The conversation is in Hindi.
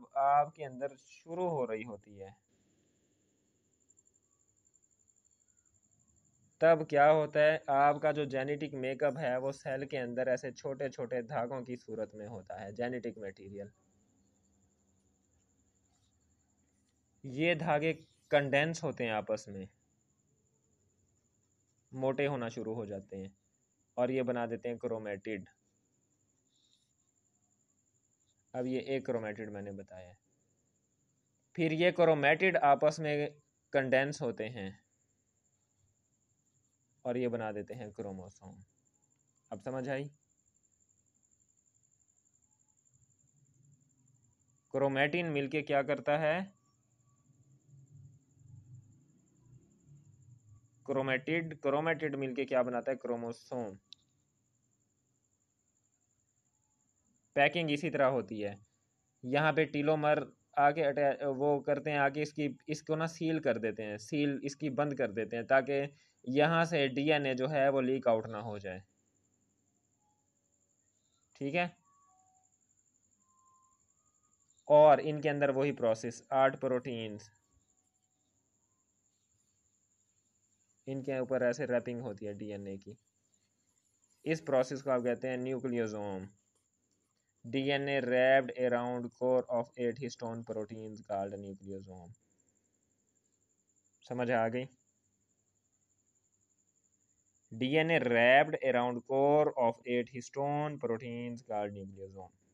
मतलब आपके अंदर शुरू हो रही होती है तब क्या होता है आपका जो जेनेटिक मेकअप है वो सेल के अंदर ऐसे छोटे छोटे धागों की सूरत में होता है जेनेटिक मटेरियल ये धागे कंडेंस होते हैं आपस में मोटे होना शुरू हो जाते हैं और ये बना देते हैं क्रोमेटिड अब ये एक क्रोमेटिड मैंने बताया फिर ये क्रोमेटिड आपस में कंडेंस होते हैं और ये बना देते हैं क्रोमोसोम अब समझ आई क्रोमेटिन मिलके क्या करता है क्रोमेटिड क्रोमेटिड मिलके क्या बनाता है क्रोमोसोम पैकिंग इसी तरह होती है यहाँ पे टीलोमर आके अटैच वो करते हैं आके इसकी इसको ना सील कर देते हैं सील इसकी बंद कर देते हैं ताकि यहाँ से डीएनए जो है वो लीक आउट ना हो जाए ठीक है और इनके अंदर वही प्रोसेस आठ प्रोटीन्स इनके ऊपर ऐसे रैपिंग होती है डीएनए की इस प्रोसेस को आप कहते हैं nucleosome DNA wrapped around core of eight histone protein called nucleosome समझ आ गई DNA wrapped around core of eight histone protein called nucleosome